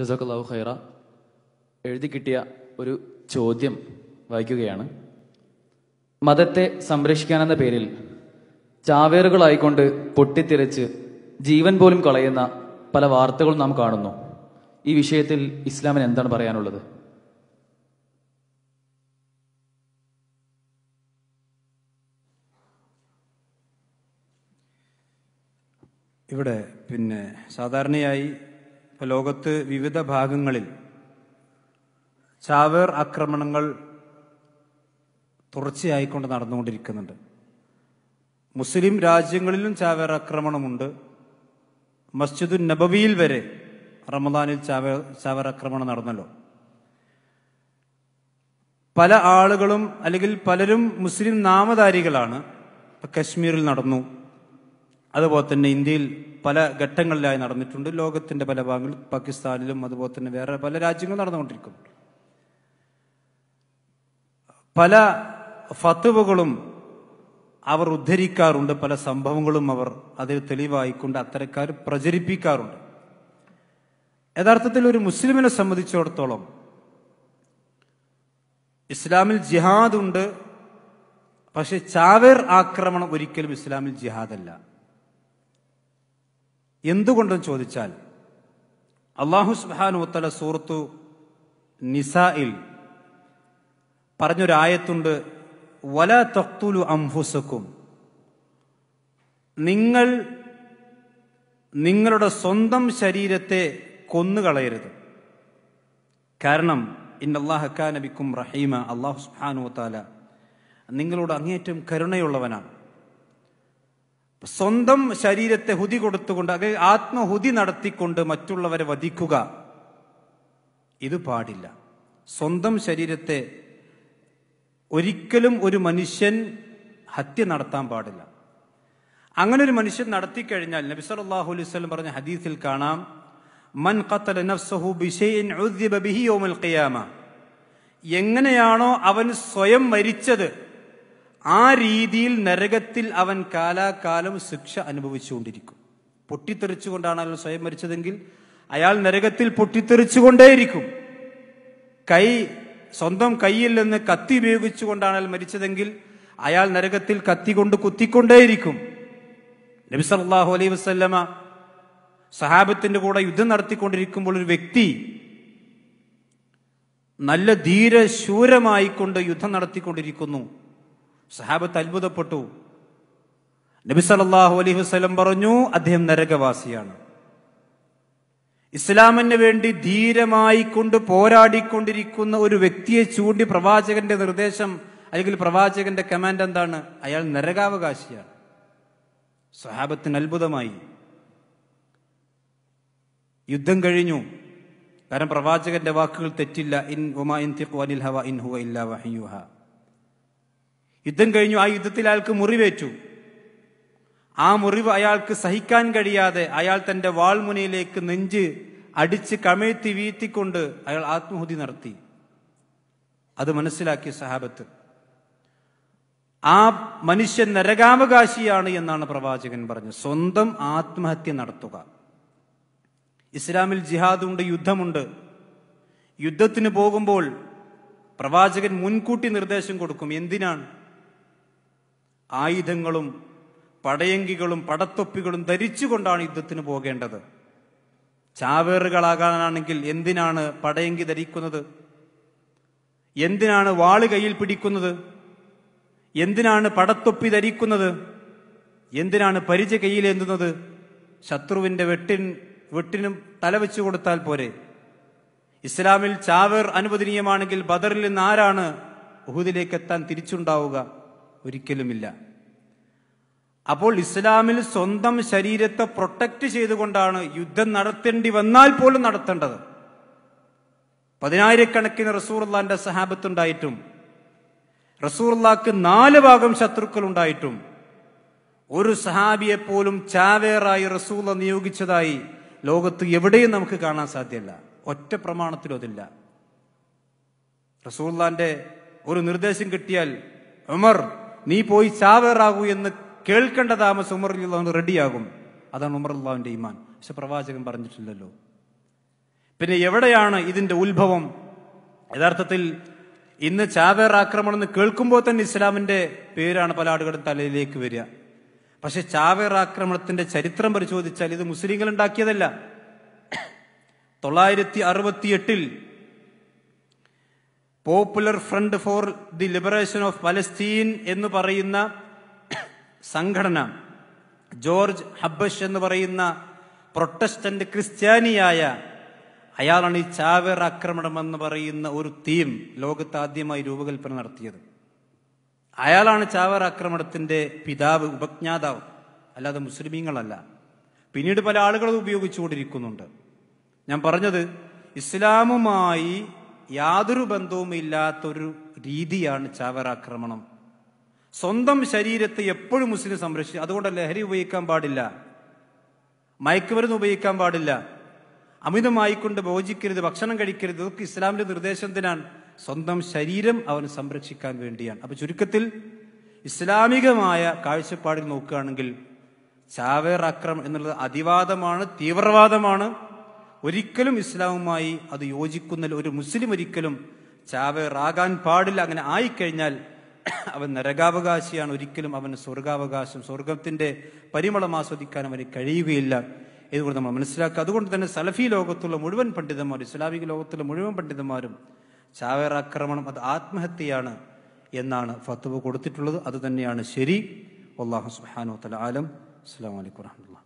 ജസോക്കല്ലാഹു ഖൈറ എഴുതി കിട്ടിയ ഒരു ചോദ്യം വായിക്കുകയാണ് മതത്തെ സംരക്ഷിക്കാനെന്ന പേരിൽ ചാവേറുകളായിക്കൊണ്ട് പൊട്ടിത്തെറിച്ച് ജീവൻ പോലും കളയുന്ന പല വാർത്തകളും നാം കാണുന്നു ഈ വിഷയത്തിൽ ഇസ്ലാമിന് എന്താണ് പറയാനുള്ളത് ഇവിടെ പിന്നെ സാധാരണയായി ലോകത്ത് വിവിധ ഭാഗങ്ങളിൽ ചാവേർ ആക്രമണങ്ങൾ തുടർച്ചയായിക്കൊണ്ട് നടന്നുകൊണ്ടിരിക്കുന്നുണ്ട് മുസ്ലിം രാജ്യങ്ങളിലും ചാവേർ ആക്രമണമുണ്ട് മസ്ജിദു നബവിയിൽ വരെ റമദാനിൽ ചാവേ ചാവേർ ആക്രമണം നടന്നല്ലോ പല ആളുകളും അല്ലെങ്കിൽ പലരും മുസ്ലിം നാമധാരികളാണ് കശ്മീരിൽ നടന്നു അതുപോലെ തന്നെ ഇന്ത്യയിൽ പല ഘട്ടങ്ങളിലായി നടന്നിട്ടുണ്ട് ലോകത്തിന്റെ പല ഭാഗങ്ങളിൽ പാകിസ്ഥാനിലും അതുപോലെ തന്നെ വേറെ പല രാജ്യങ്ങളും നടന്നുകൊണ്ടിരിക്കും പല ഫത്തുവകളും അവർ ഉദ്ധരിക്കാറുണ്ട് പല സംഭവങ്ങളും അവർ അതിൽ തെളിവായിക്കൊണ്ട് അത്തരക്കാർ പ്രചരിപ്പിക്കാറുണ്ട് യഥാർത്ഥത്തിൽ ഒരു മുസ്ലിമിനെ സംബന്ധിച്ചിടത്തോളം ഇസ്ലാമിൽ ജിഹാദ് ഉണ്ട് പക്ഷെ ചാവേർ ആക്രമണം ഒരിക്കലും ഇസ്ലാമിൽ ജിഹാദല്ല എന്തുകൊണ്ടെന്ന് ചോദിച്ചാൽ അള്ളാഹു സുബാനുത്തല സൂറത്തു നിസായിൽ പറഞ്ഞൊരായത്തുണ്ട് വല തക്തുലു അംഫുസക്കും നിങ്ങൾ നിങ്ങളുടെ സ്വന്തം ശരീരത്തെ കൊന്നുകളയരുത് കാരണം ഇന്നല്ലാഹക്കാനബിക്കും റഹീമ അള്ളാഹു സുബാനു താല നിങ്ങളോട് അങ്ങേറ്റം കരുണയുള്ളവനാണ് സ്വന്തം ശരീരത്തെ ഹുതി കൊടുത്തുകൊണ്ട് അതായത് ആത്മഹുതി നടത്തിക്കൊണ്ട് മറ്റുള്ളവരെ വധിക്കുക ഇത് പാടില്ല സ്വന്തം ശരീരത്തെ ഒരിക്കലും ഒരു മനുഷ്യൻ ഹത്യ നടത്താൻ പാടില്ല അങ്ങനെ ഒരു മനുഷ്യൻ നടത്തിക്കഴിഞ്ഞാൽ നബി സല്ലല്ലാഹു അലൈഹി വസല്ലം പറഞ്ഞ ഹദീസിൽ കാണാം മൻ ഖത്തൽ നഫ്സഹു ബിശൈഇൻ ഉദ്ദിബ ബിഹി യൗമൽ ഖിയാമ എങ്ങനെയാണോ അവൻ സ്വയം മരിച്ചത് ആ രീതിയിൽ നരകത്തിൽ അവൻ കാലാകാലം ശിക്ഷ അനുഭവിച്ചുകൊണ്ടിരിക്കും പൊട്ടിത്തെറിച്ചുകൊണ്ടാണ് അയാൾ സ്വയം മരിച്ചതെങ്കിൽ അയാൾ നരകത്തിൽ പൊട്ടിത്തെറിച്ചുകൊണ്ടേയിരിക്കും കൈ സ്വന്തം കയ്യിൽ നിന്ന് കത്തി ഉപയോഗിച്ചുകൊണ്ടാണ് അയാൾ മരിച്ചതെങ്കിൽ അയാൾ നരകത്തിൽ കത്തി കൊണ്ട് കുത്തിക്കൊണ്ടേയിരിക്കും നബി സല്ലല്ലാഹു അലൈഹി വസ്ല്ലമ സഹാബത്തിന്റെ കൂടെ യുദ്ധം നടത്തിക്കൊണ്ടിരിക്കുമ്പോൾ ഒരു വ്യക്തി നല്ല ധീരശൂരമായിക്കൊണ്ട് യുദ്ധം നടത്തിക്കൊണ്ടിരിക്കുന്നു സഹാബത്ത് അത്ഭുതപ്പെട്ടു നബി സല്ലാഹു അലൈഹി വസ്ലം പറഞ്ഞു അദ്ദേഹം നരകവാസിയാണ് ഇസ്ലാമിന് വേണ്ടി ധീരമായി കൊണ്ട് പോരാടിക്കൊണ്ടിരിക്കുന്ന ഒരു വ്യക്തിയെ ചൂണ്ടി പ്രവാചകന്റെ നിർദ്ദേശം അല്ലെങ്കിൽ പ്രവാചകന്റെ കമാൻഡ് എന്താണ് അയാൾ നരകാവകാശിയാണ് സ്വഹാബത്തിന് അത്ഭുതമായി യുദ്ധം കഴിഞ്ഞു കാരണം പ്രവാചകന്റെ വാക്കുകൾ തെറ്റില്ല ഇൻ ഉമാൻ ഇൻ ഹവ ഇൻ ഹുവ ഇല്ല വഹയുഹ യുദ്ധം കഴിഞ്ഞു ആ യുദ്ധത്തിൽ അയാൾക്ക് മുറിവേറ്റു ആ മുറിവ് അയാൾക്ക് സഹിക്കാൻ കഴിയാതെ അയാൾ തന്റെ വാൾമുനയിലേക്ക് നെഞ്ച് അടിച്ച് കമഴ്ത്തി വീഴ്ത്തിക്കൊണ്ട് അയാൾ ആത്മഹുതി നടത്തി അത് മനസ്സിലാക്കിയ സഹാബത്ത് ആ മനുഷ്യൻ നരകാവകാശിയാണ് എന്നാണ് പ്രവാചകൻ പറഞ്ഞത് സ്വന്തം ആത്മഹത്യ നടത്തുക ഇസ്ലാമിൽ ജിഹാദുണ്ട് യുദ്ധമുണ്ട് യുദ്ധത്തിന് പോകുമ്പോൾ പ്രവാചകൻ മുൻകൂട്ടി നിർദ്ദേശം കൊടുക്കും എന്തിനാണ് ആയുധങ്ങളും പടയങ്കികളും പടത്തൊപ്പികളും ധരിച്ചുകൊണ്ടാണ് യുദ്ധത്തിന് പോകേണ്ടത് ചാവേറുകളാകാനാണെങ്കിൽ എന്തിനാണ് പടയങ്കി ധരിക്കുന്നത് എന്തിനാണ് വാള് കയ്യിൽ പിടിക്കുന്നത് എന്തിനാണ് പടത്തൊപ്പി ധരിക്കുന്നത് എന്തിനാണ് പരിച എന്തുന്നത് ശത്രുവിന്റെ വെട്ടിൻ വെട്ടിനും തലവെച്ചു കൊടുത്താൽ പോരെ ഇസ്ലാമിൽ ചാവേർ അനുവദനീയമാണെങ്കിൽ ബദറിൽ നിന്ന് ആരാണ് ഉഹുദിലേക്ക് എത്താൻ തിരിച്ചുണ്ടാവുക ഒരിക്കലുമില്ല അപ്പോൾ ഇസ്ലാമിൽ സ്വന്തം ശരീരത്തെ പ്രൊട്ടക്റ്റ് ചെയ്തുകൊണ്ടാണ് യുദ്ധം നടത്തേണ്ടി വന്നാൽ പോലും നടത്തേണ്ടത് പതിനായിരക്കണക്കിന് റസൂർല്ലാന്റെ സഹാബത്തുണ്ടായിട്ടും റസൂർല്ലാക്ക് നാല് ഭാഗം ശത്രുക്കൾ ഉണ്ടായിട്ടും ഒരു സഹാബിയെ പോലും ചാവേറായി റസൂല നിയോഗിച്ചതായി ലോകത്ത് എവിടെയും നമുക്ക് കാണാൻ സാധ്യമല്ല ഒറ്റ പ്രമാണത്തിലും അതില്ല റസൂല്ലാന്റെ ഒരു നിർദ്ദേശം കിട്ടിയാൽ ഉമർ നീ പോയി ചാവേറാകൂ എന്ന് കേൾക്കേണ്ട താമസം ഉമർ അള്ളാഹു റെഡിയാകും അതാണ് ഉമർ അള്ളാഹുവിന്റെ ഈമാൻ പക്ഷെ പ്രവാചകൻ പറഞ്ഞിട്ടില്ലല്ലോ പിന്നെ എവിടെയാണ് ഇതിന്റെ ഉത്ഭവം യഥാർത്ഥത്തിൽ ഇന്ന് ചാവേർ ആക്രമണം എന്ന് കേൾക്കുമ്പോൾ തന്നെ ഇസ്ലാമിന്റെ പേരാണ് പല ആളുകളുടെ തലയിലേക്ക് വരിക പക്ഷെ ചാവേർ ആക്രമണത്തിന്റെ ചരിത്രം പരിശോധിച്ചാൽ ഇത് മുസ്ലിങ്ങൾ ഉണ്ടാക്കിയതല്ല തൊള്ളായിരത്തി അറുപത്തി എട്ടിൽ popular front for the liberation of Palestine എന്ന് പറയുന്ന സംഘടന ജോർജ് ഹബ്ബഷ് എന്ന് പറയുന്ന പ്രൊട്ടസ്റ്റന്റ് ക്രിസ്ത്യാനിയായ അയാളാണ് ഈ ചാവേർ ആക്രമണം എന്ന് പറയുന്ന ഒരു തീം ലോകത്ത് ആദ്യമായി രൂപകൽപ്പന നടത്തിയത് അയാളാണ് ചാവേർ ആക്രമണത്തിന്റെ പിതാവ് ഉപജ്ഞാതാവ് അല്ലാതെ മുസ്ലിമീങ്ങളല്ല പിന്നീട് പല ആളുകളും ഉപയോഗിച്ചുകൊണ്ടിരിക്കുന്നുണ്ട് ഞാൻ പറഞ്ഞത് ഇസ്ലാമുമായി യാതൊരു ഇല്ലാത്തൊരു രീതിയാണ് ചാവറാക്രമണം സ്വന്തം ശരീരത്തെ എപ്പോഴും മുസ്ലിം സംരക്ഷിച്ചു അതുകൊണ്ട് ലഹരി ഉപയോഗിക്കാൻ പാടില്ല മയക്കുമരുന്ന് ഉപയോഗിക്കാൻ പാടില്ല അമിതമായിക്കൊണ്ട് ഭോജിക്കരുത് ഭക്ഷണം കഴിക്കരുത് ഇതൊക്കെ ഇസ്ലാമിന്റെ നിർദ്ദേശത്തിനാണ് സ്വന്തം ശരീരം അവൻ സംരക്ഷിക്കാൻ വേണ്ടിയാണ് അപ്പൊ ചുരുക്കത്തിൽ ഇസ്ലാമികമായ കാഴ്ചപ്പാടിൽ നോക്കുകയാണെങ്കിൽ ചാവേർ അക്രമം എന്നുള്ളത് അതിവാദമാണ് തീവ്രവാദമാണ് ഒരിക്കലും ഇസ്ലാമുമായി അത് യോജിക്കുന്ന ഒരു മുസ്ലിം ഒരിക്കലും ചാവേറാകാൻ പാടില്ല അങ്ങനെ ആയിക്കഴിഞ്ഞാൽ അവൻ നരകാവകാശിയാണ് ഒരിക്കലും അവന് സ്വർഗാവകാശം സ്വർഗത്തിന്റെ പരിമളം ആസ്വദിക്കാൻ അവന് കഴിയുകയില്ല ഇതുകൊണ്ട് നമ്മൾ മനസ്സിലാക്കുക അതുകൊണ്ട് തന്നെ സലഫി ലോകത്തുള്ള മുഴുവൻ പണ്ഡിതന്മാരും ഇസ്ലാമിക ലോകത്തുള്ള മുഴുവൻ പണ്ഡിതന്മാരും ചാവേറാക്രമണം അത് ആത്മഹത്യയാണ് എന്നാണ് ഫത്തുവ് കൊടുത്തിട്ടുള്ളത് അത് തന്നെയാണ് ശരി അള്ളാഹു സുഹാനോ തല ആലം അസ്സാം വലൈക്കും വാഹമുല്ല